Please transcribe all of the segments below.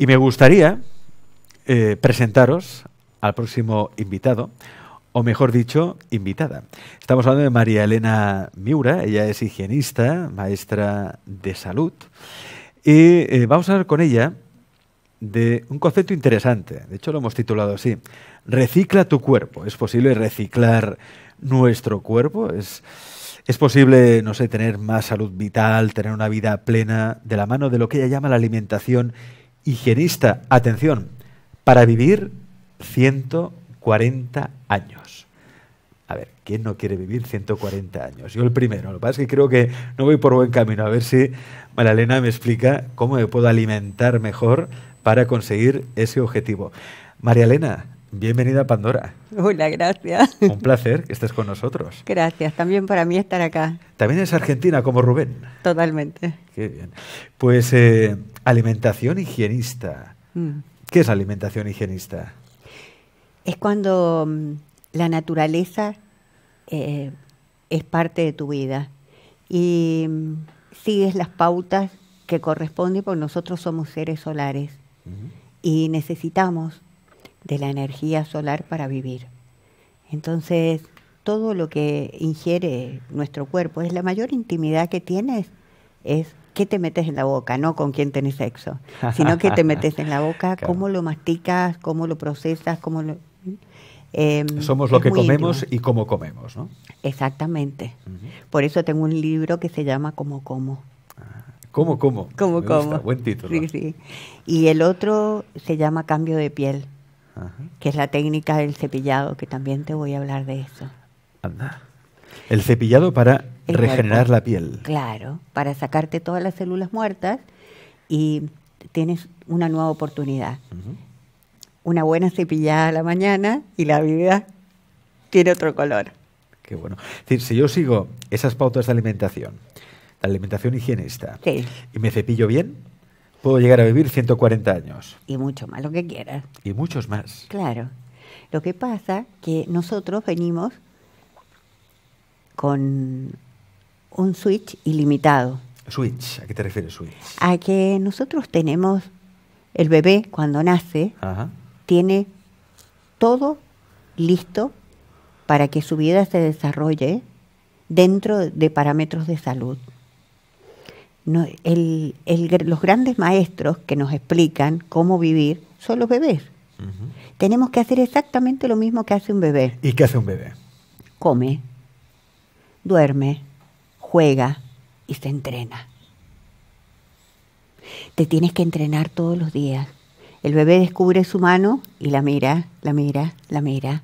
Y me gustaría eh, presentaros al próximo invitado, o mejor dicho, invitada. Estamos hablando de María Elena Miura, ella es higienista, maestra de salud, y eh, vamos a hablar con ella de un concepto interesante, de hecho lo hemos titulado así, recicla tu cuerpo, es posible reciclar nuestro cuerpo, es... Es posible, no sé, tener más salud vital, tener una vida plena de la mano de lo que ella llama la alimentación higienista, atención, para vivir 140 años. A ver, ¿quién no quiere vivir 140 años? Yo el primero. Lo que pasa es que creo que no voy por buen camino. A ver si María Elena me explica cómo me puedo alimentar mejor para conseguir ese objetivo. María Elena, Bienvenida Pandora. Hola, gracias. Un placer que estés con nosotros. Gracias, también para mí estar acá. También es argentina como Rubén. Totalmente. Qué bien. Pues eh, alimentación higienista. Mm. ¿Qué es alimentación higienista? Es cuando mm, la naturaleza eh, es parte de tu vida y mm, sigues las pautas que corresponden porque nosotros somos seres solares y necesitamos de la energía solar para vivir. Entonces, todo lo que ingiere nuestro cuerpo es la mayor intimidad que tienes es qué te metes en la boca, no con quién tenés sexo, sino qué te metes en la boca, cómo lo masticas, cómo lo procesas, cómo lo... Eh, Somos lo que comemos y cómo comemos, ¿no? Exactamente. Por eso tengo un libro que se llama Como ah, Como. ¿Cómo como? Como como. Buen título. Sí, sí. Y el otro se llama Cambio de piel que es la técnica del cepillado, que también te voy a hablar de eso. Anda. El cepillado para regenerar la piel. Claro, para sacarte todas las células muertas y tienes una nueva oportunidad. Una buena cepillada a la mañana y la vida tiene otro color. Qué bueno. Es decir, si yo sigo esas pautas de alimentación, la alimentación higienista, y me cepillo bien, Puedo llegar a vivir 140 años. Y mucho más, lo que quieras. Y muchos más. Claro. Lo que pasa que nosotros venimos con un switch ilimitado. Switch, ¿a qué te refieres switch? A que nosotros tenemos, el bebé cuando nace, tiene todo listo para que su vida se desarrolle dentro de parámetros de salud no, los grandes maestros que nos explican cómo vivir son los bebés. Tenemos que hacer exactamente lo mismo que hace un bebé. ¿Y qué hace un bebé? Come, duerme, juega y se entrena. Te tienes que entrenar todos los días. El bebé descubre su mano y la mira, la mira, la mira,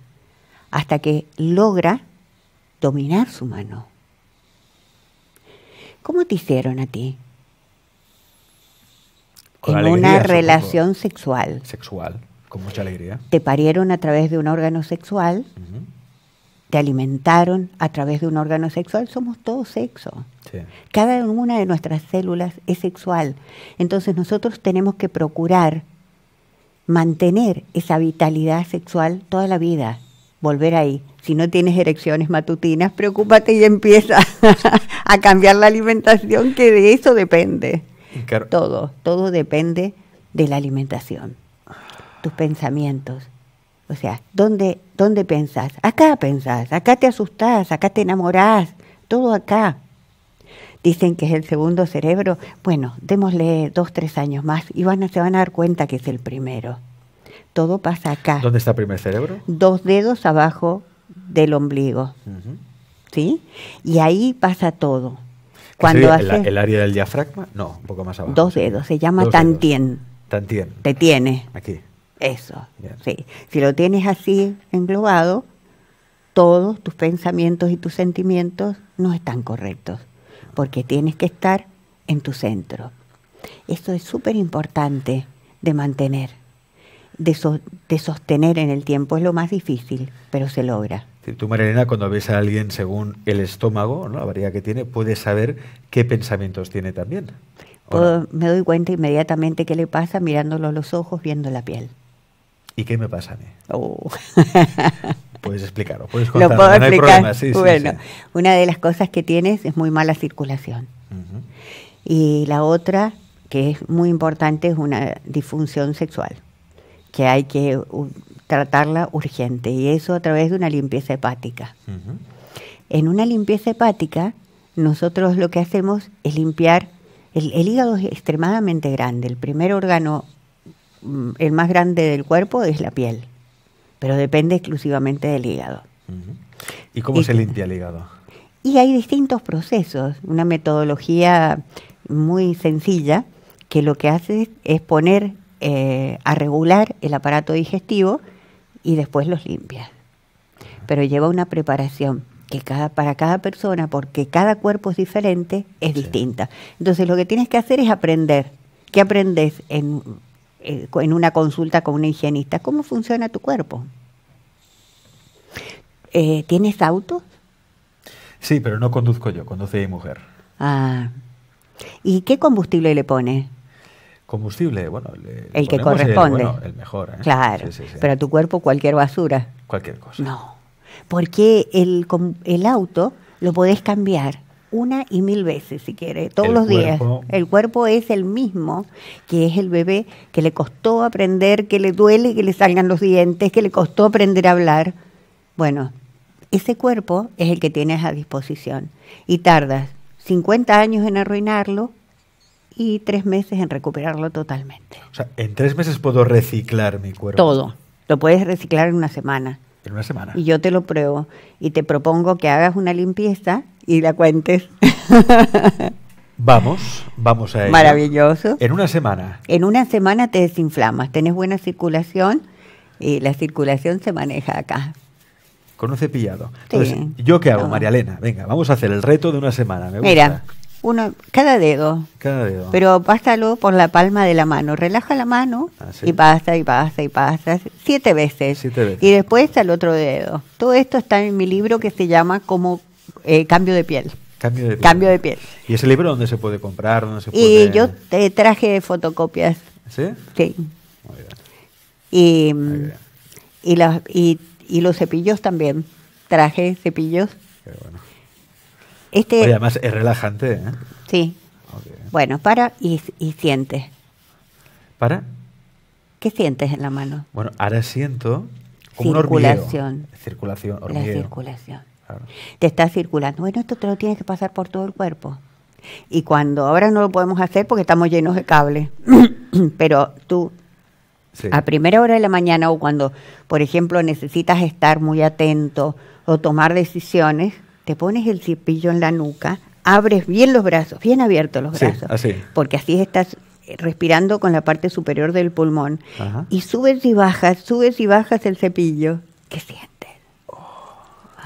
hasta que logra dominar su mano. ¿Cómo te hicieron a ti? en una relación sexual. Sexual, con mucha alegría. Te parieron a través de un órgano sexual, te alimentaron a través de un órgano sexual, somos todos sexo. Cada una de nuestras células es sexual. Entonces nosotros tenemos que procurar mantener esa vitalidad sexual toda la vida volver ahí. Si no tienes erecciones matutinas, preocúpate y empieza a cambiar la alimentación, que de eso depende. Todo, todo depende de la alimentación, tus pensamientos. O sea, ¿dónde, dónde pensás? Acá pensás, acá te asustás, acá te enamorás, todo acá. Dicen que es el segundo cerebro. Bueno, démosle dos, tres años más y van se van a dar cuenta que es el primero todo pasa acá. ¿Dónde está el primer cerebro? Dos dedos abajo del ombligo. ¿Sí? Y ahí pasa todo. Cuando hace el, área del diafragma? No, un poco más abajo. Dos dedos, se llama tantien. Tantien. Te tiene. Aquí. Eso. Sí. Si lo tienes así englobado, todos tus pensamientos y tus sentimientos no están correctos, porque tienes que estar en tu centro. Esto es súper importante de mantener de, sostener en el tiempo. Es lo más difícil, pero se logra. Tú, Marilena, cuando ves a alguien según el estómago, la variedad que tiene, puedes saber qué pensamientos tiene también. me doy cuenta inmediatamente qué le pasa mirándolo a los ojos, viendo la piel. ¿Y qué me pasa a mí? Oh. puedes explicarlo, puedes contar no Hay sí, bueno, una de las cosas que tienes es muy mala circulación. Y la otra, que es muy importante, es una disfunción sexual que hay que tratarla urgente y eso a través de una limpieza hepática. En una limpieza hepática, nosotros lo que hacemos es limpiar, el, hígado es extremadamente grande, el primer órgano, mm, el más grande del cuerpo es la piel, pero depende exclusivamente del hígado. ¿Y cómo se limpia el hígado? Y hay distintos procesos, una metodología muy sencilla que lo que hace es poner eh, a regular el aparato digestivo y después los limpia. Pero lleva una preparación que cada, para cada persona, porque cada cuerpo es diferente, es distinta. Entonces lo que tienes que hacer es aprender. ¿Qué aprendes en, eh, una consulta con un higienista? ¿Cómo funciona tu cuerpo? Eh, ¿Tienes auto? Sí, pero no conduzco yo, conduce mi mujer. Ah. ¿Y qué combustible le pones? Combustible, bueno, el que corresponde. El, mejor. ¿eh? Claro, pero tu cuerpo cualquier basura. Cualquier cosa. No, porque el, el auto lo podés cambiar una y mil veces si quieres. todos los días. El cuerpo es el mismo que es el bebé que le costó aprender, que le duele, que le salgan los dientes, que le costó aprender a hablar. Bueno, ese cuerpo es el que tienes a disposición y tardas 50 años en arruinarlo y tres meses en recuperarlo totalmente. O sea, en tres meses puedo reciclar mi cuerpo. Todo. Lo puedes reciclar en una semana. En una semana. Y yo te lo pruebo. Y te propongo que hagas una limpieza y la cuentes. Vamos, vamos a ello. Maravilloso. En una semana. En una semana te desinflamas. Tenés buena circulación y la circulación se maneja acá. Con un cepillado. Entonces, ¿yo qué hago, María Elena? Venga, vamos a hacer el reto de una semana. Me gusta. Mira, uno, cada dedo. Cada dedo. Pero pásalo por la palma de la mano. Relaja la mano ah, y pasa y pasa y pasa Siete veces. Y después al otro dedo. Todo esto está en mi libro que se llama como eh, Cambio de piel. Cambio de piel. ¿Y ese libro dónde se puede comprar? Y yo traje fotocopias. ¿Sí? Sí. Y, mm, y, las, y, y los cepillos también. Traje cepillos. Qué bueno. Este además es relajante. ¿eh? Sí. Bueno, para y, y sientes. ¿Para? ¿Qué sientes en la mano? Bueno, ahora siento como circulación. circulación, La circulación. Te está circulando. Bueno, esto te lo tienes que pasar por todo el cuerpo. Y cuando ahora no lo podemos hacer porque estamos llenos de cables, pero tú a primera hora de la mañana o cuando, por ejemplo, necesitas estar muy atento o tomar decisiones, te pones el cepillo en la nuca, abres bien los brazos, bien abiertos los brazos, porque así estás respirando con la parte superior del pulmón, y subes y bajas, subes y bajas el cepillo, ¿qué sientes?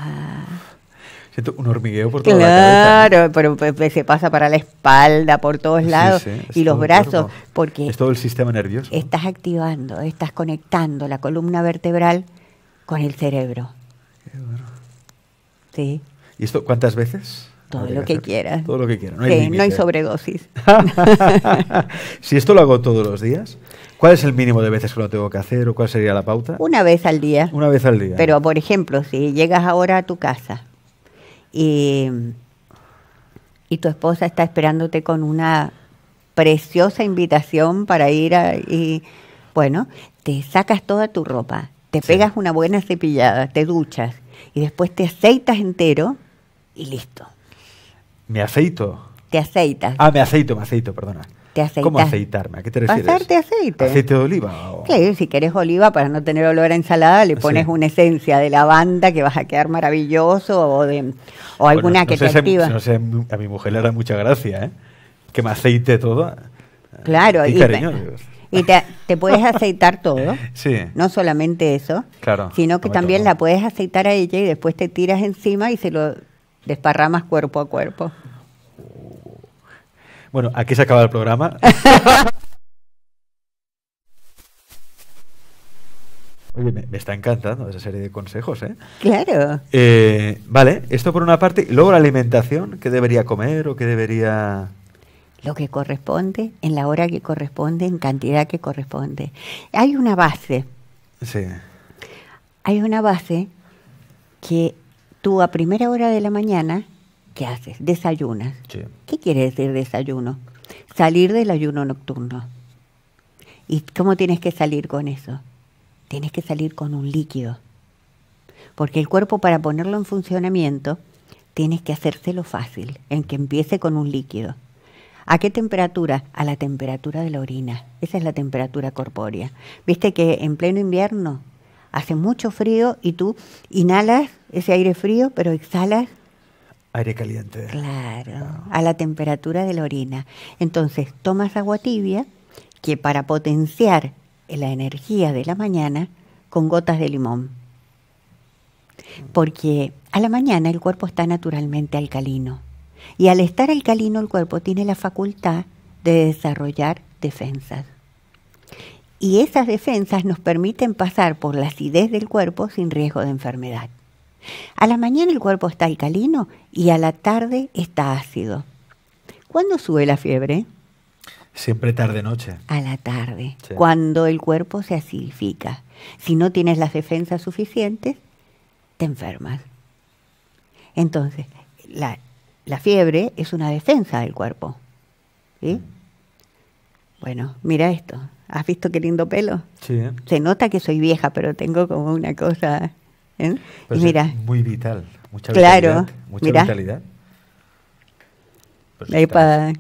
Ah. Siento un hormigueo por toda la Claro, pero se pasa para la espalda, por todos lados, y los brazos, porque... Es todo el sistema nervioso. Estás activando, estás conectando la columna vertebral con el cerebro. Sí. ¿Y esto cuántas veces? Todo lo que, quieras. Todo lo que quieras. No hay, sobredosis. si esto lo hago todos los días, ¿cuál es el mínimo de veces que lo tengo que hacer o cuál sería la pauta? Una vez al día. Una vez al día. Pero, por ejemplo, si llegas ahora a tu casa y, tu esposa está esperándote con una preciosa invitación para ir a, y, bueno, te sacas toda tu ropa, te pegas una buena cepillada, te duchas y después te aceitas entero y listo. ¿Me aceito? Te aceitas. Ah, me aceito, me aceito, perdona. Te aceitas. ¿Cómo aceitarme? ¿A qué te refieres? Pasarte aceite. ¿Aceite de oliva? si querés oliva para no tener olor a ensalada, le pones una esencia de lavanda que vas a quedar maravilloso o, de, o alguna que te activa. a mi mujer le hará mucha gracia, ¿eh? Que me aceite todo. Claro. Y, y Y te, puedes aceitar todo. Sí. No solamente eso. Claro, sino que también la puedes aceitar a ella y después te tiras encima y se lo desparramas cuerpo a cuerpo. Bueno, aquí se acaba el programa. Oye, me, está encantando esa serie de consejos, ¿eh? Claro. Eh, vale, esto por una parte. luego la alimentación, ¿qué debería comer o qué debería...? Lo que corresponde, en la hora que corresponde, en cantidad que corresponde. Hay una base. Sí. Hay una base que tú a primera hora de la mañana, ¿qué haces? Desayunas. ¿Qué quiere decir desayuno? Salir del ayuno nocturno. ¿Y cómo tienes que salir con eso? Tienes que salir con un líquido. Porque el cuerpo para ponerlo en funcionamiento tienes que hacérselo fácil, en que empiece con un líquido. ¿A qué temperatura? A la temperatura de la orina. Esa es la temperatura corpórea. Viste que en pleno invierno hace mucho frío y tú inhalas ese aire frío, pero exhalas aire caliente. Claro, ah. a la temperatura de la orina. Entonces, tomas agua tibia que para potenciar la energía de la mañana con gotas de limón. Porque a la mañana el cuerpo está naturalmente alcalino y al estar alcalino el cuerpo tiene la facultad de desarrollar defensas. Y esas defensas nos permiten pasar por la acidez del cuerpo sin riesgo de enfermedad. A la mañana el cuerpo está alcalino y a la tarde está ácido. ¿Cuándo sube la fiebre? Siempre tarde-noche. A la tarde, cuando el cuerpo se acidifica. Si no tienes las defensas suficientes, te enfermas. Entonces, la, fiebre es una defensa del cuerpo. Mm. Bueno, mira esto. ¿Has visto qué lindo pelo? Sí. Se nota que soy vieja, pero tengo como una cosa. ¿eh? mira. Muy vital. Mucha claro, vitalidad. Mucha vitalidad. Pues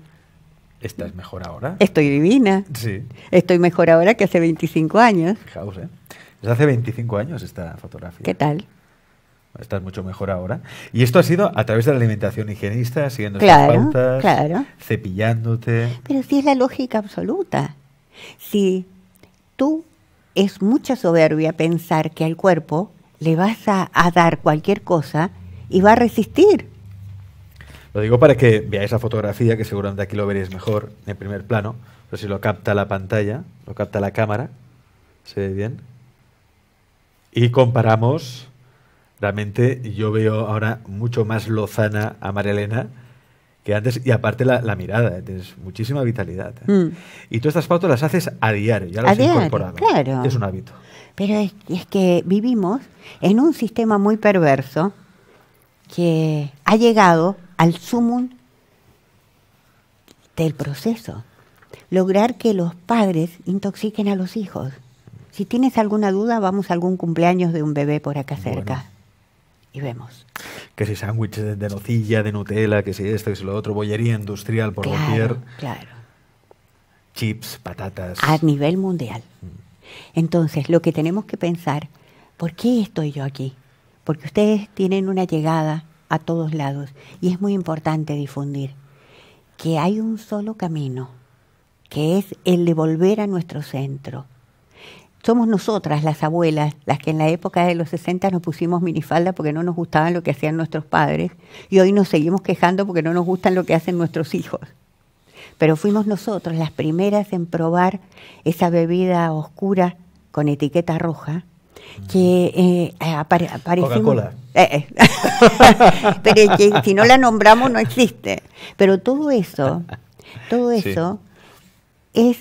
¿Estás mejor ahora? Estoy divina. Sí. Estoy mejor ahora que hace 25 años. Fijaos, ¿eh? ¿Es hace 25 años esta fotografía. ¿Qué tal? Estás mucho mejor ahora. Y esto ha sido a través de la alimentación higienista, siguiendo las pautas, cepillándote. Pero sí es la lógica absoluta. Si tú es mucha soberbia pensar que al cuerpo le vas a, dar cualquier cosa y va a resistir. Lo digo para que veáis la fotografía, que seguramente aquí lo veréis mejor en primer plano. Pero si lo capta la pantalla, lo capta la cámara, se ve bien. Y comparamos, realmente yo veo ahora mucho más lozana a María Elena antes, y aparte la, mirada, eh, tienes muchísima vitalidad. Eh. Mm. Y tú estas fotos las haces a diario, ya las a Es un hábito. Pero es, que vivimos en un sistema muy perverso que ha llegado al sumum del proceso. Lograr que los padres intoxiquen a los hijos. Si tienes alguna duda, vamos a algún cumpleaños de un bebé por acá cerca. Y vemos que si sándwiches de nocilla, de Nutella, que si esto, que si lo otro, bollería industrial por claro, Claro. Chips, patatas. A nivel mundial. Mm. Entonces, lo que tenemos que pensar, ¿por qué estoy yo aquí? Porque ustedes tienen una llegada a todos lados y es muy importante difundir que hay un solo camino, que es el de volver a nuestro centro somos nosotras, las abuelas, las que en la época de los 60 nos pusimos minifalda porque no nos gustaban lo que hacían nuestros padres y hoy nos seguimos quejando porque no nos gustan lo que hacen nuestros hijos. Pero fuimos nosotros las primeras en probar esa bebida oscura con etiqueta roja que eh, eh, eh, eh. Pero si no la nombramos no existe. Pero todo eso, todo eso es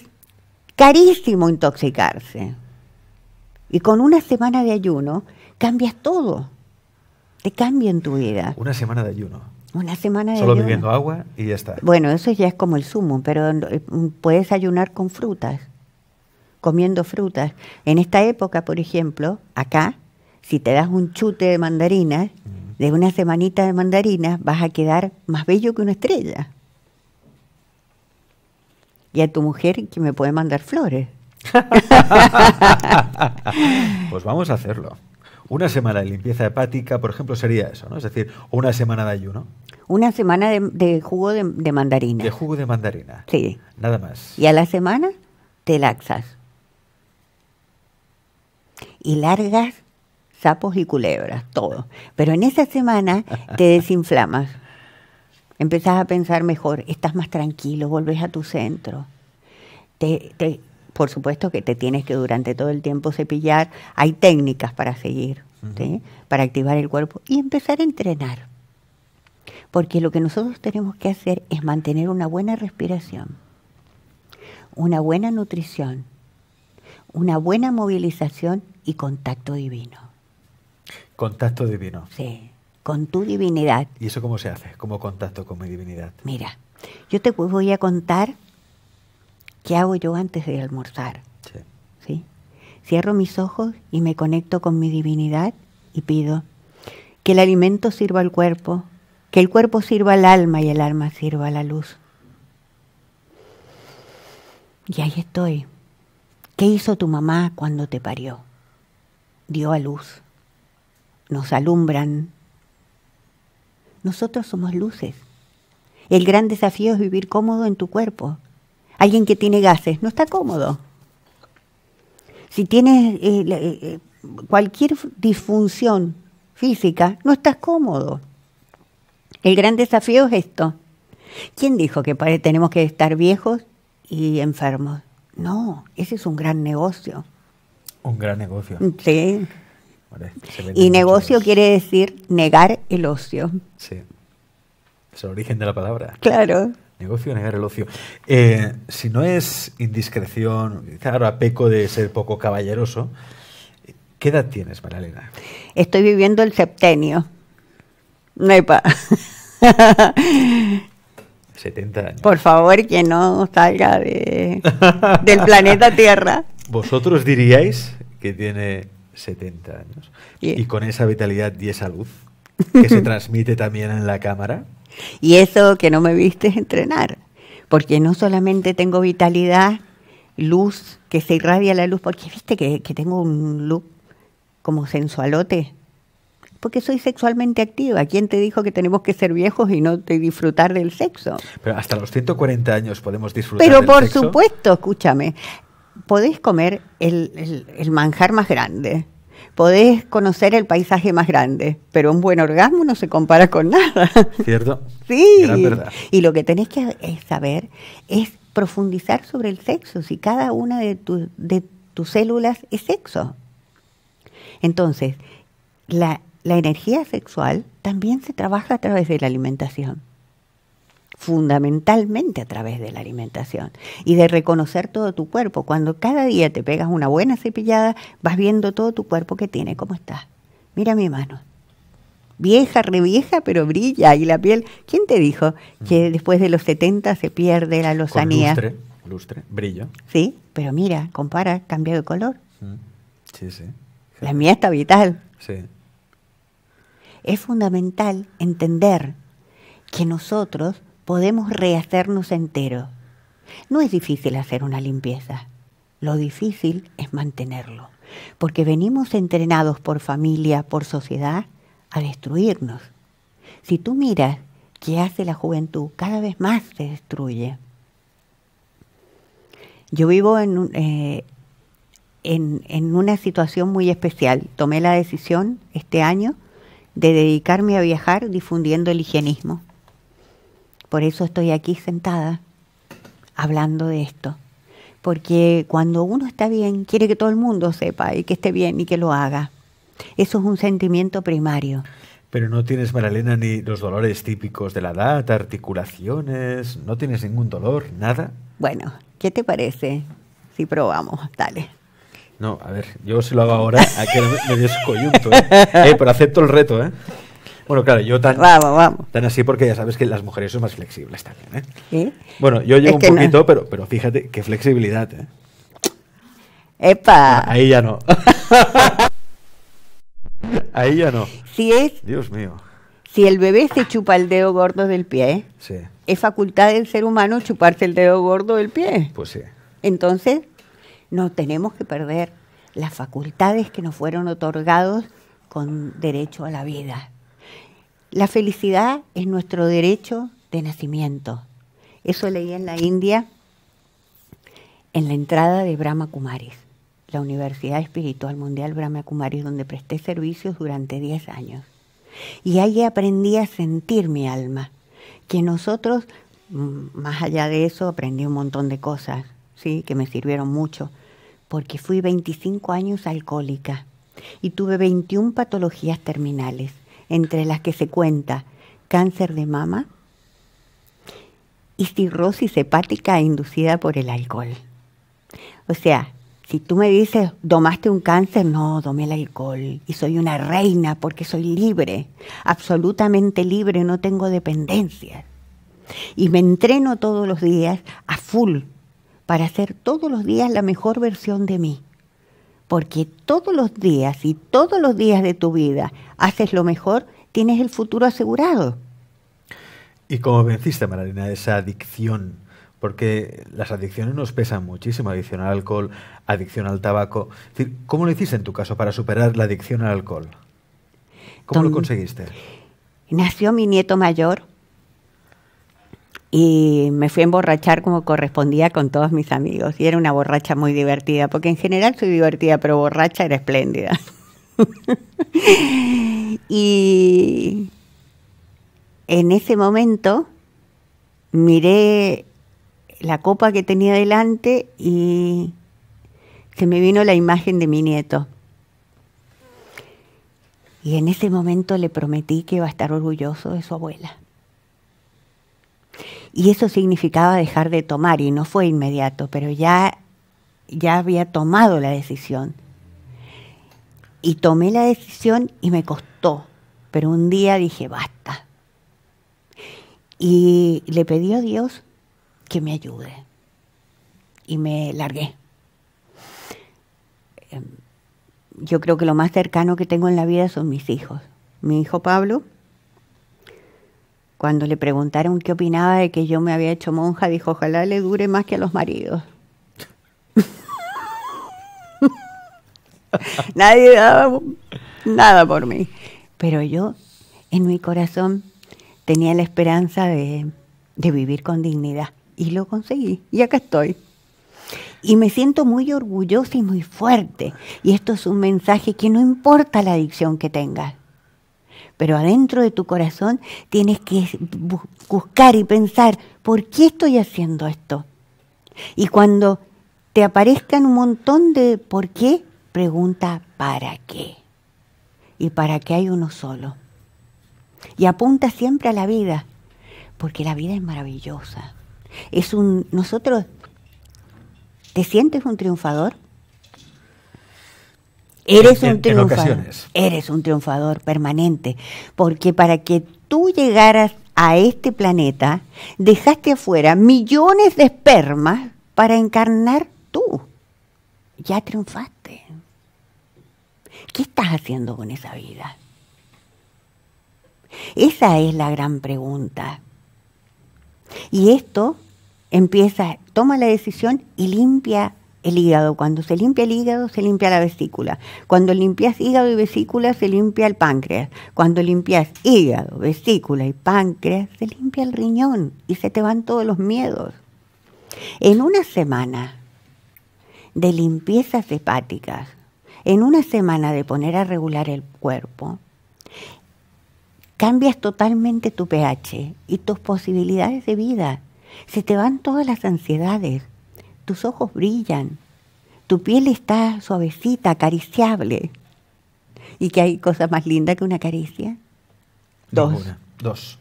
carísimo intoxicarse. Y con una semana de ayuno cambias todo. Te cambia en tu vida. Una semana de ayuno. Una semana de Solo bebiendo agua y ya está. Bueno, eso ya es como el zumo, pero eh, puedes ayunar con frutas, comiendo frutas. En esta época, por ejemplo, acá, si te das un chute de mandarinas, de una semanita de mandarinas, vas a quedar más bello que una estrella. Y a tu mujer que me puede mandar flores. pues vamos a hacerlo. Una semana de limpieza hepática, por ejemplo, sería eso, ¿no? Es decir, una semana de ayuno. Una semana de, jugo de, mandarina. De jugo de mandarina. Sí. Nada más. Y a la semana te laxas. Y largas sapos y culebras, todo. Pero en esa semana te desinflamas. Empezás a pensar mejor, estás más tranquilo, volvés a tu centro. te, por supuesto que te tienes que durante todo el tiempo cepillar. Hay técnicas para seguir, para activar el cuerpo y empezar a entrenar. Porque lo que nosotros tenemos que hacer es mantener una buena respiración, una buena nutrición, una buena movilización y contacto divino. Contacto divino. Sí, con tu divinidad. ¿Y eso cómo se hace? ¿Cómo contacto con mi divinidad? Mira, yo te voy a contar ¿qué hago yo antes de almorzar? Sí. Cierro mis ojos y me conecto con mi divinidad y pido que el alimento sirva al cuerpo, que el cuerpo sirva al alma y el alma sirva a la luz. Y ahí estoy. ¿Qué hizo tu mamá cuando te parió? Dio a luz. Nos alumbran. Nosotros somos luces. El gran desafío es vivir cómodo en tu cuerpo, Alguien que tiene gases no está cómodo. Si tienes eh, eh, eh, cualquier disfunción física, no estás cómodo. El gran desafío es esto. ¿Quién dijo que tenemos que estar viejos y enfermos? No, ese es un gran negocio. Un gran negocio. Mm, sí. y negocio quiere decir negar el ocio. Sí. Es el origen de la palabra. Claro. Negocio negar el ocio. Eh, si no es indiscreción, a peco de ser poco caballeroso. ¿Qué edad tienes, Maralena? Estoy viviendo el septenio. No para... 70 años. Por favor, que no salga de, del planeta Tierra. Vosotros diríais que tiene 70 años. Y con esa vitalidad y esa luz que se transmite también en la cámara. Y eso que no me viste entrenar, porque no solamente tengo vitalidad, luz, que se irradia la luz, porque viste que, tengo un look como sensualote, porque soy sexualmente activa. ¿Quién te dijo que tenemos que ser viejos y no te disfrutar del sexo? Pero hasta los 140 años podemos disfrutar Pero por supuesto, escúchame, podés comer el, el manjar más grande, podés conocer el paisaje más grande, pero un buen orgasmo no se compara con nada. ¿Cierto? sí. Gran verdad. Y lo que tenés que saber es profundizar sobre el sexo, si cada una de, de tus células es sexo. Entonces, la energía sexual también se trabaja a través de la alimentación fundamentalmente a través de la alimentación y de reconocer todo tu cuerpo. Cuando cada día te pegas una buena cepillada, vas viendo todo tu cuerpo que tiene, cómo está. Mira mi mano. Vieja, revieja, pero brilla. Y la piel, ¿quién te dijo que después de los 70 se pierde la lozanía? lustre, lustre, brilla. Sí, pero mira, compara, cambia de color. Sí, sí. La mía está vital. Sí. Es fundamental entender que nosotros podemos rehacernos enteros. No es difícil hacer una limpieza, lo difícil es mantenerlo, porque venimos entrenados por familia, por sociedad, a destruirnos. Si tú miras qué hace la juventud, cada vez más se destruye. Yo vivo en, eh, en, en una situación muy especial. Tomé la decisión este año de dedicarme a viajar difundiendo el higienismo. Por eso estoy aquí sentada hablando de esto. Porque cuando uno está bien, quiere que todo el mundo sepa y que esté bien y que lo haga. Eso es un sentimiento primario. Pero no tienes, Maralena, ni los dolores típicos de la edad, articulaciones, no tienes ningún dolor, nada. Bueno, ¿qué te parece si probamos? Dale. No, a ver, yo se lo hago ahora, a que me descoyunto, ¿eh? Pero acepto el reto, ¿eh? Bueno, claro, yo tan, vamos, así porque ya sabes que las mujeres son más flexibles también. ¿eh? Bueno, yo llego un poquito, pero, pero fíjate qué flexibilidad. ¿eh? ¡Epa! ahí ya no. ahí ya no. Si es. Dios mío. Si el bebé se chupa el dedo gordo del pie, sí. es facultad del ser humano chuparse el dedo gordo del pie. Pues sí. Entonces, no tenemos que perder las facultades que nos fueron otorgados con derecho a la vida. La felicidad es nuestro derecho de nacimiento. Eso leí en la India en la entrada de Brahma Kumaris, la Universidad Espiritual Mundial Brahma Kumaris, donde presté servicios durante 10 años. Y ahí aprendí a sentir mi alma, que nosotros, mm, más allá de eso, aprendí un montón de cosas, ¿sí? que me sirvieron mucho, porque fui 25 años alcohólica y tuve 21 patologías terminales entre las que se cuenta cáncer de mama y cirrosis hepática inducida por el alcohol. O sea, si tú me dices, domaste un cáncer, no, domé el alcohol y soy una reina porque soy libre, absolutamente libre, no tengo dependencias. Y me entreno todos los días a full para ser todos los días la mejor versión de mí porque todos los días y todos los días de tu vida haces lo mejor, tienes el futuro asegurado. ¿Y cómo venciste, Maralina, esa adicción? Porque las adicciones nos pesan muchísimo, adicción al alcohol, adicción al tabaco. decir, ¿Cómo lo hiciste en tu caso para superar la adicción al alcohol? ¿Cómo lo conseguiste? Nació mi nieto mayor y me fui a emborrachar como correspondía con todos mis amigos. Y era una borracha muy divertida, porque en general soy divertida, pero borracha era espléndida. y en ese momento miré la copa que tenía delante y se me vino la imagen de mi nieto. Y en ese momento le prometí que iba a estar orgulloso de su abuela. Y eso significaba dejar de tomar y no fue inmediato, pero ya, ya había tomado la decisión. Y tomé la decisión y me costó, pero un día dije, basta. Y le pedí a Dios que me ayude. Y me largué. Em, yo creo que lo más cercano que tengo en la vida son mis hijos. Mi hijo Pablo, cuando le preguntaron qué opinaba de que yo me había hecho monja, dijo, ojalá le dure más que a los maridos. Nadie daba nada por mí. Pero yo, en mi corazón, tenía la esperanza de, de, vivir con dignidad. Y lo conseguí. Y acá estoy. Y me siento muy orgullosa y muy fuerte. Y esto es un mensaje que no importa la adicción que tengas pero adentro de tu corazón tienes que buscar y pensar, ¿por qué estoy haciendo esto? Y cuando te aparezcan un montón de por qué, pregunta, ¿para qué? Y para qué hay uno solo. Y apunta siempre a la vida, porque la vida es maravillosa. Es un nosotros ¿Te sientes un triunfador? Eres un triunfador. Eres un triunfador permanente, porque para que tú llegaras a este planeta, dejaste afuera millones de espermas para encarnar tú. Ya triunfaste. ¿Qué estás haciendo con esa vida? Esa es la gran pregunta. Y esto empieza, toma la decisión y limpia el hígado. Cuando se limpia el hígado, se limpia la vesícula. Cuando limpias hígado y vesícula, se limpia el páncreas. Cuando limpias hígado, vesícula y páncreas, se limpia el riñón y se te van todos los miedos. En una semana de limpiezas hepáticas, en una semana de poner a regular el cuerpo, cambias totalmente tu pH y tus posibilidades de vida. Se te van todas las ansiedades, tus ojos brillan, tu piel está suavecita, acariciable. ¿Y qué hay cosa más linda que una caricia? Dos. Dos.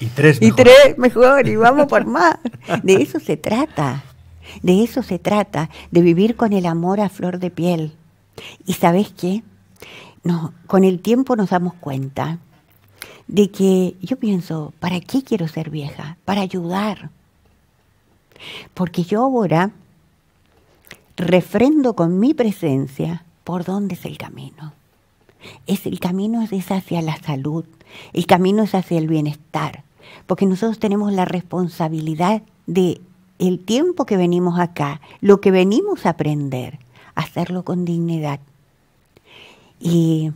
Y tres Y tres mejor, y vamos por más. De eso se trata. De eso se trata, de vivir con el amor a flor de piel. ¿Y sabes qué? No, con el tiempo nos damos cuenta de que yo pienso, ¿para qué quiero ser vieja? Para ayudar, porque yo ahora refrendo con mi presencia por dónde es el camino. Es, el camino es hacia la salud, el camino es hacia el bienestar, porque nosotros tenemos la responsabilidad de el tiempo que venimos acá, lo que venimos a aprender, hacerlo con dignidad. Y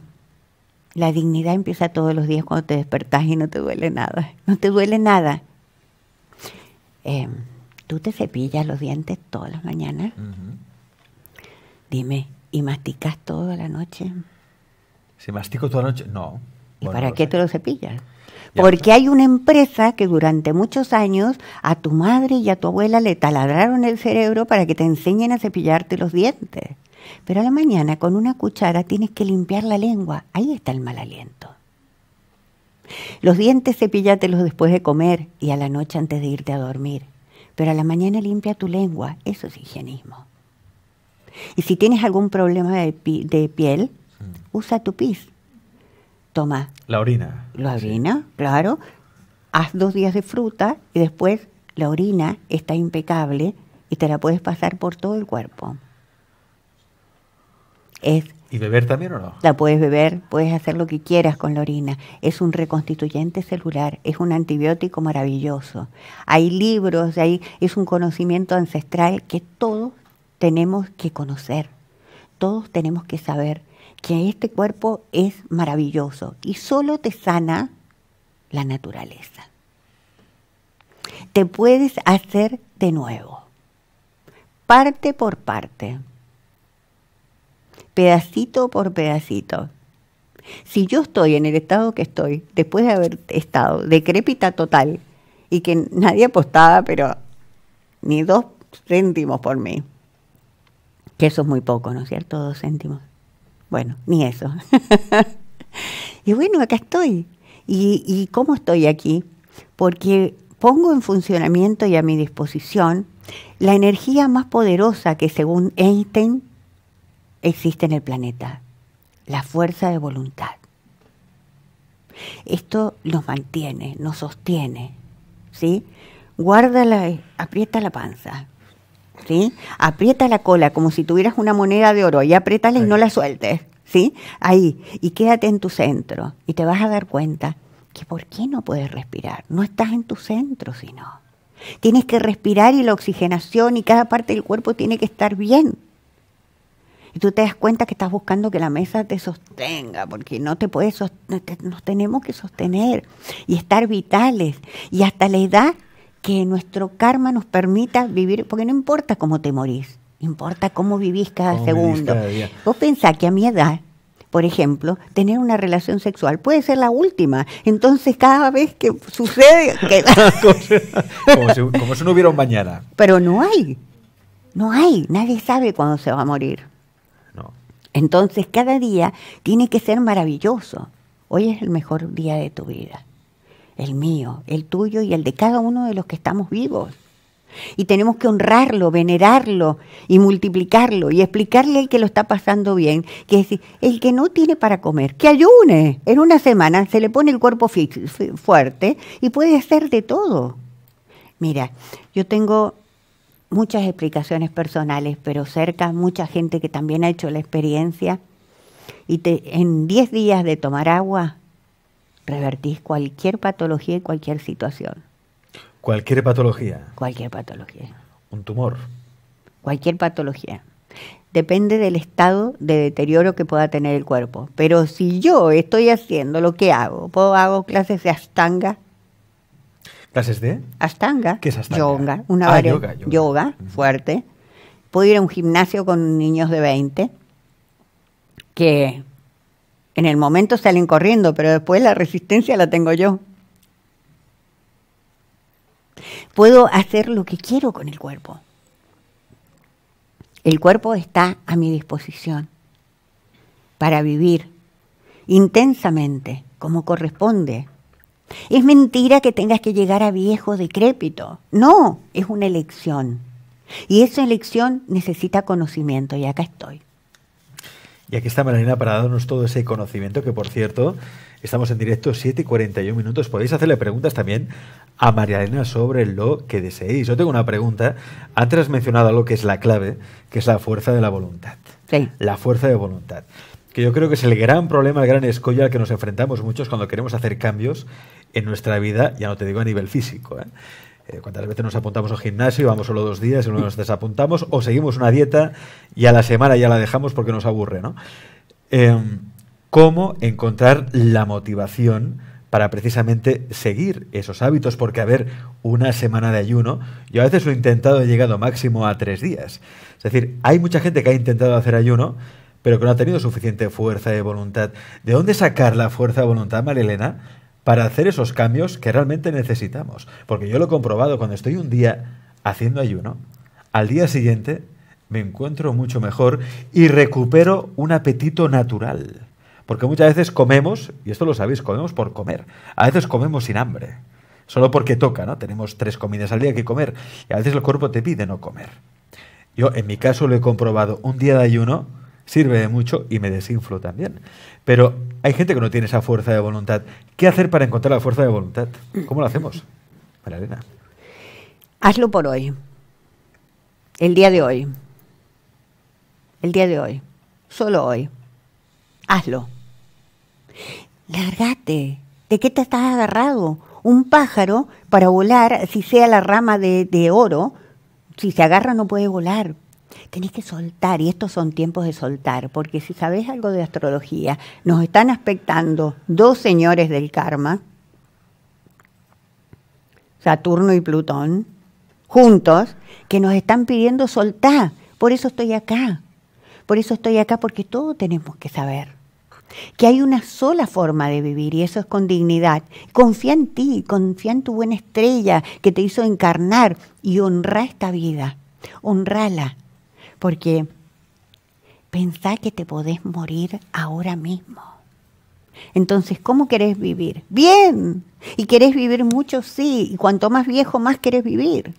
la dignidad empieza todos los días cuando te despertás y no te duele nada. No te duele nada. Eh, tú te cepillas los dientes todas las mañanas. Dime, ¿y masticas toda la noche? Si mastico toda la noche, no. ¿Y para qué te lo cepillas? Porque hay una empresa que durante muchos años a tu madre y a tu abuela le taladraron el cerebro para que te enseñen a cepillarte los dientes. Pero a la mañana con una cuchara tienes que limpiar la lengua. Ahí está el mal aliento. Los dientes los después de comer y a la noche antes de irte a dormir pero a la mañana limpia tu lengua, eso es higienismo. Y si tienes algún problema de, piel, usa tu pis. Toma. La orina. La orina, claro. Haz dos días de fruta y después la orina está impecable y te la puedes pasar por todo el cuerpo. Es ¿Y beber también o no? La puedes beber, puedes hacer lo que quieras con la orina. Es un reconstituyente celular, es un antibiótico maravilloso. Hay libros, ahí, es un conocimiento ancestral que todos tenemos que conocer, todos tenemos que saber que este cuerpo es maravilloso y solo te sana la naturaleza. Te puedes hacer de nuevo, parte por parte pedacito por pedacito. Si yo estoy en el estado que estoy, después de haber estado decrépita total y que nadie apostaba, pero ni dos céntimos por mí, que eso es muy poco, ¿no es cierto? Dos céntimos. Bueno, ni eso. y bueno, acá estoy. ¿Y, ¿Y cómo estoy aquí? Porque pongo en funcionamiento y a mi disposición la energía más poderosa que según Einstein existe en el planeta, la fuerza de voluntad. Esto nos mantiene, nos sostiene, ¿sí? Guárdala, aprieta la panza, ¿sí? Aprieta la cola como si tuvieras una moneda de oro y apriétala y no la sueltes, ¿sí? Ahí, y quédate en tu centro y te vas a dar cuenta que por qué no puedes respirar, no estás en tu centro sino. Tienes que respirar y la oxigenación y cada parte del cuerpo tiene que estar bien y tú te das cuenta que estás buscando que la mesa te sostenga, porque no te puedes, nos tenemos que sostener y estar vitales y hasta la edad que nuestro karma nos permita vivir, porque no importa cómo te morís, importa cómo vivís cada segundo. Vos pensás que a mi edad, por ejemplo, tener una relación sexual puede ser la última. Entonces, cada vez que sucede. como, si, como si no hubiera un mañana. Pero no hay. No hay. Nadie sabe cuándo se va a morir. Entonces cada día tiene que ser maravilloso. Hoy es el mejor día de tu vida, el mío, el tuyo y el de cada uno de los que estamos vivos. Y tenemos que honrarlo, venerarlo y multiplicarlo y explicarle al que lo está pasando bien, que es el que no tiene para comer, que ayune. En una semana se le pone el cuerpo fuerte y puede hacer de todo. Mira, yo tengo muchas explicaciones personales, pero cerca mucha gente que también ha hecho la experiencia. Y en 10 días de tomar agua, revertís cualquier patología y cualquier situación. Cualquier patología. Cualquier patología. Un tumor. Cualquier patología. Depende del estado de deterioro que pueda tener el cuerpo. Pero si yo estoy haciendo lo que hago, hago clases de astanga, ¿Clases de? Astanga. ¿Qué es astanga? Yoga, una ah, yoga, fuerte. Puedo ir a un gimnasio con niños de 20 que en el momento salen corriendo, pero después la resistencia la tengo yo. Puedo hacer lo que quiero con el cuerpo. El cuerpo está a mi disposición para vivir intensamente como corresponde es mentira que tengas que llegar a viejo decrépito. No, es una elección. Y esa elección necesita conocimiento, y acá estoy. Y aquí está Marina para darnos todo ese conocimiento, que por cierto, estamos en directo 7 y 41 minutos. Podéis hacerle preguntas también a María sobre lo que deseéis. Yo tengo una pregunta. Antes has mencionado algo que es la clave, que es la fuerza de la voluntad. Sí. La fuerza de voluntad. Que yo creo que es el gran problema, el gran escollo al que nos enfrentamos muchos cuando queremos hacer cambios en nuestra vida, ya no te digo a nivel físico. ¿eh? eh ¿Cuántas veces nos apuntamos al gimnasio, vamos solo dos días y luego nos desapuntamos? O seguimos una dieta y a la semana ya la dejamos porque nos aburre, ¿no? Em, ¿Cómo encontrar la motivación para precisamente seguir esos hábitos? Porque, haber una semana de ayuno, yo a veces lo he intentado, he llegado máximo a tres días. Es decir, hay mucha gente que ha intentado hacer ayuno, pero que no ha tenido suficiente fuerza de voluntad. ¿De dónde sacar la fuerza de voluntad, María Elena? para hacer esos cambios que realmente necesitamos. Porque yo lo he comprobado, cuando estoy un día haciendo ayuno, al día siguiente me encuentro mucho mejor y recupero un apetito natural. Porque muchas veces comemos, y esto lo sabéis, comemos por comer. A veces comemos sin hambre, solo porque toca, ¿no? Tenemos tres comidas al día que comer y a veces el cuerpo te pide no comer. Yo en mi caso lo he comprobado, un día de ayuno sirve de mucho y me desinflo también. Pero hay gente que no tiene esa fuerza de voluntad. ¿Qué hacer para encontrar la fuerza de voluntad? ¿Cómo lo hacemos, ¿Para Hazlo por hoy. El día de hoy. El día de hoy. Solo hoy. Hazlo. Largate. ¿De qué te estás agarrado? Un pájaro para volar, si sea la rama de, de oro, si se agarra no puede volar, tenés que soltar, y estos son tiempos de soltar, porque si sabés algo de astrología, nos están aspectando dos señores del karma, Saturno y Plutón, juntos, que nos están pidiendo soltar. Por eso estoy acá, por eso estoy acá, porque todo tenemos que saber que hay una sola forma de vivir y eso es con dignidad. Confía en ti, confía en tu buena estrella que te hizo encarnar y honra esta vida, honrala, porque pensá que te podés morir ahora mismo. Entonces, ¿cómo querés vivir? Bien. ¿Y querés vivir mucho? Sí. Y cuanto más viejo, más querés vivir.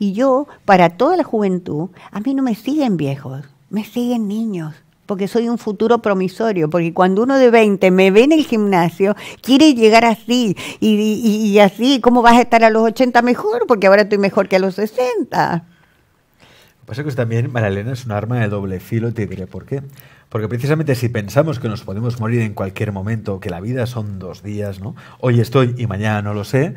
Y yo, para toda la juventud, a mí no me siguen viejos, me siguen niños, porque soy un futuro promisorio, porque cuando uno de 20 me ve en el gimnasio, quiere llegar así, y, así, ¿cómo vas a estar a los 80 mejor? Porque ahora estoy mejor que a los 60. Pasa que también, Maralena es un arma de doble filo, te diré por qué. Porque precisamente si pensamos que nos podemos morir en cualquier momento, que la vida son dos días, ¿no? Hoy estoy y mañana no lo sé,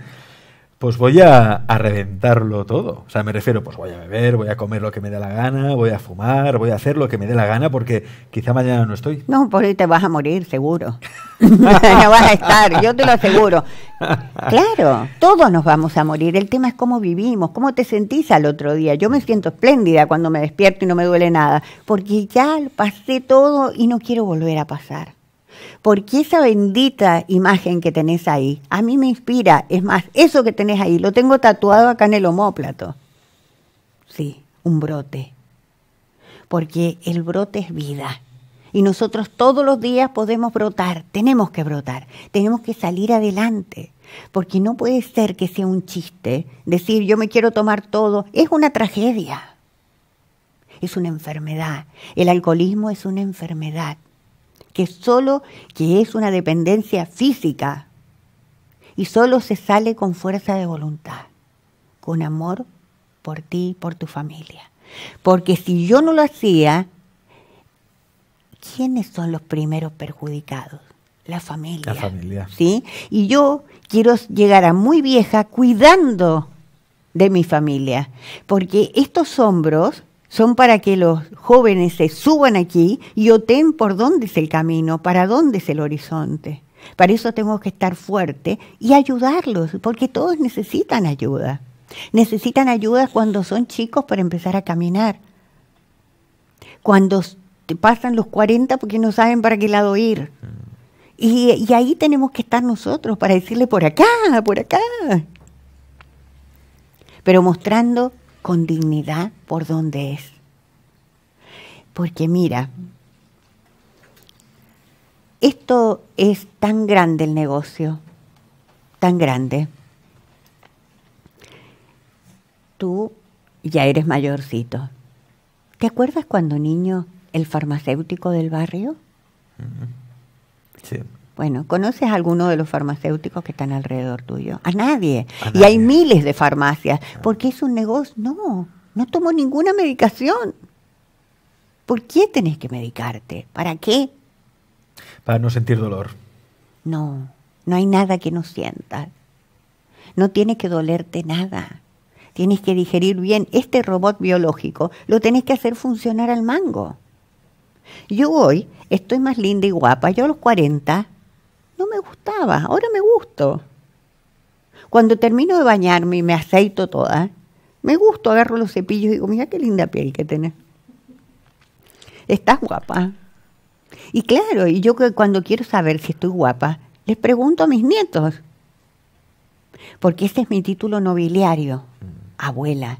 pues voy a, reventarlo todo. O sea, me refiero, pues voy a beber, voy a comer lo que me dé la gana, voy a fumar, voy a hacer lo que me dé la gana, porque quizá mañana no estoy. No, pues te vas a morir, seguro. no vas a estar, yo te lo aseguro. Claro, todos nos vamos a morir. El tema es cómo vivimos, cómo te sentís al otro día. Yo me siento espléndida cuando me despierto y no me duele nada, porque ya pasé todo y no quiero volver a pasar porque esa bendita imagen que tenés ahí, a mí me inspira. Es más, eso que tenés ahí, lo tengo tatuado acá en el homóplato. Sí, un brote. Porque el brote es vida. Y nosotros todos los días podemos brotar, tenemos que brotar, tenemos que salir adelante. Porque no puede ser que sea un chiste decir yo me quiero tomar todo. Es una tragedia. Es una enfermedad. El alcoholismo es una enfermedad que solo que es una dependencia física y solo se sale con fuerza de voluntad, con amor por ti, por tu familia. Porque si yo no lo hacía, ¿quiénes son los primeros perjudicados? La familia. La familia. ¿Sí? Y yo quiero llegar a muy vieja cuidando de mi familia, porque estos hombros son para que los jóvenes se suban aquí y oten por dónde es el camino, para dónde es el horizonte. Para eso tenemos que estar fuertes y ayudarlos, porque todos necesitan ayuda. Necesitan ayuda cuando son chicos para empezar a caminar. Cuando pasan los 40 porque no saben para qué lado ir. Y, y ahí tenemos que estar nosotros para decirle por acá, por acá. Pero mostrando con dignidad por donde es. Porque mira, esto es tan grande el negocio, tan grande. Tú ya eres mayorcito. ¿Te acuerdas cuando niño el farmacéutico del barrio? Sí. Bueno, ¿conoces a alguno de los farmacéuticos que están alrededor tuyo? A nadie. Y hay miles de farmacias. Ah. porque es un negocio? No, no tomo ninguna medicación. ¿Por qué tenés que medicarte? ¿Para qué? Para no sentir dolor. No, no hay nada que no sientas. No tiene que dolerte nada. Tienes que digerir bien este robot biológico. Lo tenés que hacer funcionar al mango. Yo hoy estoy más linda y guapa. Yo a los 40 no me gustaba, ahora me gusto. Cuando termino de bañarme y me aceito toda, me gusto, agarro los cepillos y digo, mira qué linda piel que tenés. Estás guapa. Y claro, y yo cuando quiero saber si estoy guapa, les pregunto a mis nietos. Porque ese es mi título nobiliario, mm. abuela.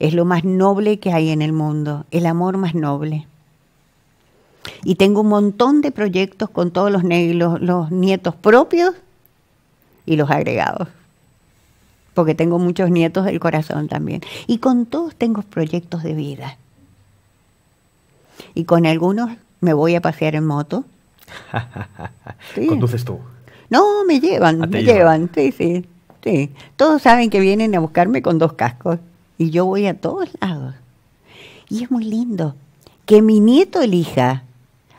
Es lo más noble que hay en el mundo, el amor más noble. Y tengo un montón de proyectos con todos los, los nietos propios y los agregados porque tengo muchos nietos del corazón también. Y con todos tengo proyectos de vida. Y con algunos me voy a pasear en moto. ¿Conduces tú? No, me llevan, ah, me llevan. sí, sí. Todos saben que vienen a buscarme con dos cascos y yo voy a todos lados. Y es muy lindo que mi nieto elija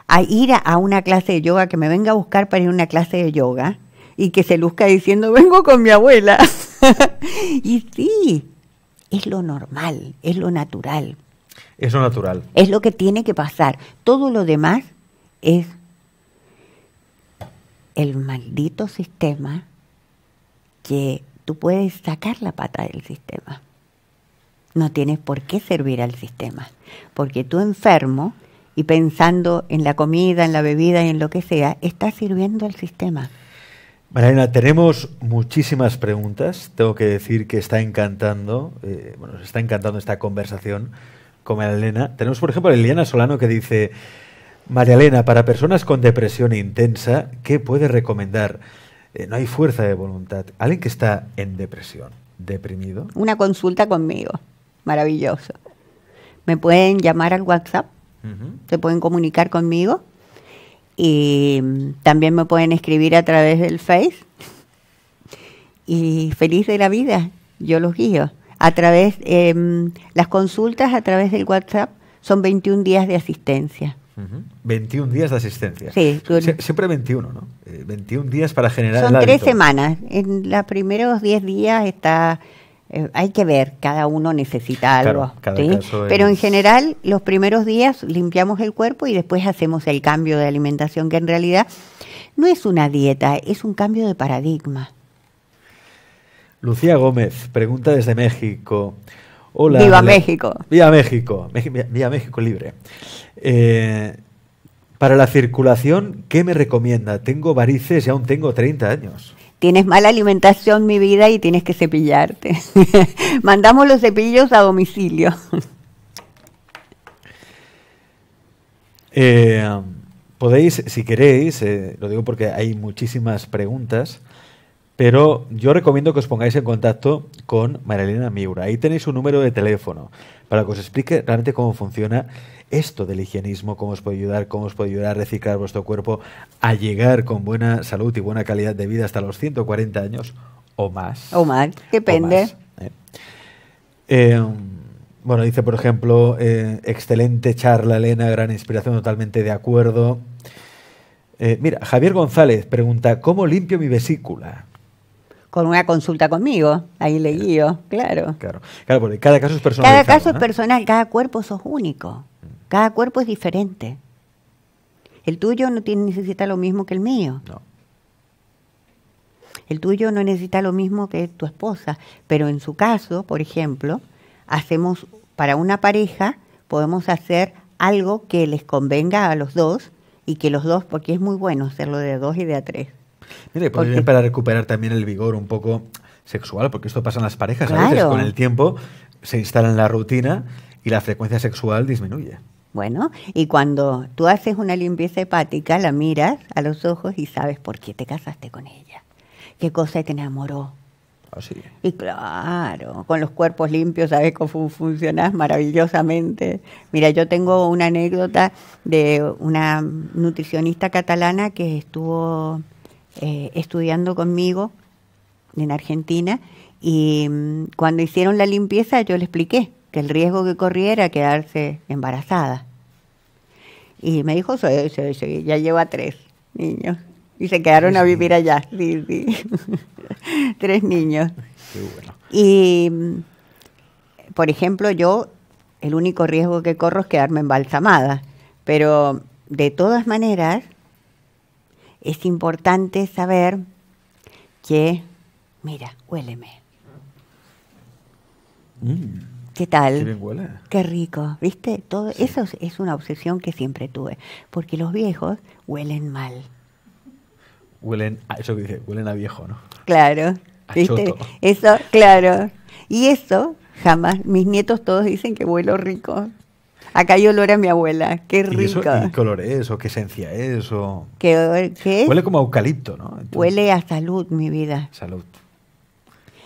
a ir a, una clase de yoga, que me venga a buscar para ir a una clase de yoga y que se luzca diciendo, vengo con mi abuela. y sí, es lo normal, es lo natural. Es lo natural. Es lo que tiene que pasar. Todo lo demás es el maldito sistema que tú puedes sacar la pata del sistema. No tienes por qué servir al sistema, porque tú enfermo y pensando en la comida, en la bebida y en lo que sea, está sirviendo al sistema. Elena, tenemos muchísimas preguntas. Tengo que decir que está encantando, eh, bueno, está encantando esta conversación con Elena. Tenemos, por ejemplo, a Liliana Solano que dice, María Elena, para personas con depresión intensa, ¿qué puede recomendar? Eh, no hay fuerza de voluntad. Alguien que está en depresión, deprimido. Una consulta conmigo. Maravilloso. Me pueden llamar al WhatsApp se pueden comunicar conmigo. Y también me pueden escribir a través del Face. Y feliz de la vida, yo los guío. A través, em, las consultas a través del WhatsApp son 21 días de asistencia. 21 días de asistencia. siempre 21, ¿no? 21 eh, días para generar. Son tres semanas. En los primeros 10 días está eh, hay que ver, cada uno necesita algo. Pero en general, los primeros días limpiamos el cuerpo y después hacemos el cambio de alimentación, que en realidad no es una dieta, es un cambio de paradigma. Lucía Gómez pregunta desde México. Hola. Viva México. Viva México. Viva México libre. Eh, para la circulación, ¿qué me recomienda? Tengo varices y aún tengo 30 años tienes mala alimentación, mi vida, y tienes que cepillarte. Mandamos los cepillos a domicilio. Eh, podéis, si queréis, eh, lo digo porque hay muchísimas preguntas, pero yo recomiendo que os pongáis en contacto con Marilena Miura. Ahí tenéis su número de teléfono para que os explique realmente cómo funciona esto del higienismo, cómo os puede ayudar, cómo os puede ayudar a reciclar vuestro cuerpo, a llegar con buena salud y buena calidad de vida hasta los 140 años o más. O más, depende. ¿eh? Eh, bueno, dice, por ejemplo, eh, excelente charla, Elena, gran inspiración, totalmente de acuerdo. mira, Javier González pregunta, ¿cómo limpio mi vesícula? con una consulta conmigo, ahí le guío, claro. cada caso es personal. Cada caso es personal, cada cuerpo sos único, mm. cada cuerpo es diferente. El tuyo no tiene, necesita lo mismo que el mío. No. El tuyo no necesita lo mismo que tu esposa, pero en su caso, por ejemplo, hacemos para una pareja, podemos hacer algo que les convenga a los dos y que los dos, porque es muy bueno hacerlo de dos y de tres mira para recuperar también el vigor un poco sexual, porque esto pasa en las parejas a veces con el tiempo, se instala en la rutina y la frecuencia sexual disminuye. Bueno, y cuando tú haces una limpieza hepática, la miras a los ojos y sabes por qué te casaste con ella, qué cosa te enamoró. Así. Ah, y claro, con los cuerpos limpios sabes cómo funcionas maravillosamente. Mira, yo tengo una anécdota de una nutricionista catalana que estuvo eh, estudiando conmigo en Argentina y mm, cuando hicieron la limpieza yo le expliqué que el riesgo que corría era quedarse embarazada. Y me dijo, ya lleva tres niños. Y se quedaron a vivir allá, sí, sí. tres niños. Y, mm, por ejemplo, yo, el único riesgo que corro es quedarme embalsamada. Pero, de todas maneras, es importante saber que, mira, huéleme. Mm. ¿Qué tal? Qué, Qué rico, ¿viste? Todo eso es, una obsesión que siempre tuve, porque los viejos huelen mal. Huelen, a, eso que dice, huelen a viejo, ¿no? Claro. ¿Viste? Eso, claro. Y eso, jamás. Mis nietos todos dicen que huelo rico. Acá hay olor a mi abuela, qué rica. ¿Qué color es eso? ¿Qué esencia es eso? ¿Qué, Huele como eucalipto, ¿no? huele a salud, mi vida. Salud.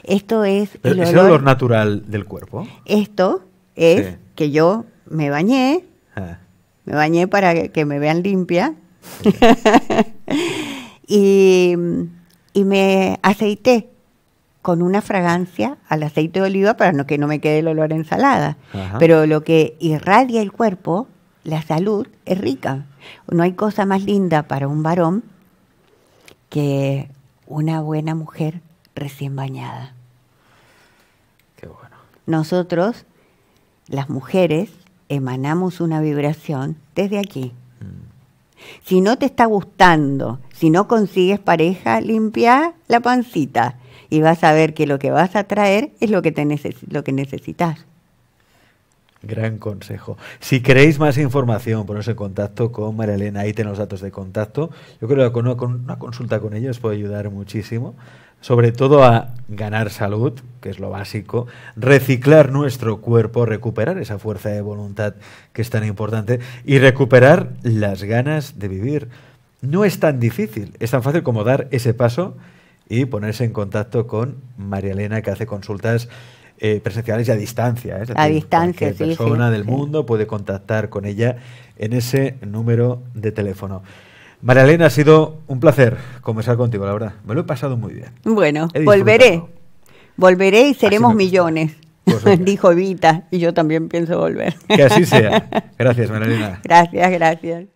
Esto es... El olor, el olor natural del cuerpo? Esto es que yo me bañé, ah. me bañé para que me vean limpia y, y me aceité con una fragancia al aceite de oliva para no que no me quede el olor a ensalada. Pero lo que irradia el cuerpo, la salud, es rica. No hay cosa más linda para un varón que una buena mujer recién bañada. Qué bueno. Nosotros, las mujeres, emanamos una vibración desde aquí. Mm. Si no te está gustando, si no consigues pareja, limpia la pancita y vas a ver que lo que vas a traer es lo que, te lo que necesitas. Gran consejo. Si queréis más información, poneros en contacto con María Elena. Ahí tenéis los datos de contacto. Yo creo que con una, consulta con ellos puede ayudar muchísimo. Sobre todo a ganar salud, que es lo básico, reciclar nuestro cuerpo, recuperar esa fuerza de voluntad que es tan importante y recuperar las ganas de vivir. No es tan difícil, es tan fácil como dar ese paso y ponerse en contacto con María Elena, que hace consultas eh, presenciales y a distancia. ¿eh? a distancia, sí. persona del mundo puede contactar con ella en ese número de teléfono. María Elena, ha sido un placer conversar contigo, la verdad. Me lo he pasado muy bien. Bueno, volveré. Volveré y seremos millones. dijo Evita, y yo también pienso volver. Que así sea. Gracias, María Elena. Gracias, gracias.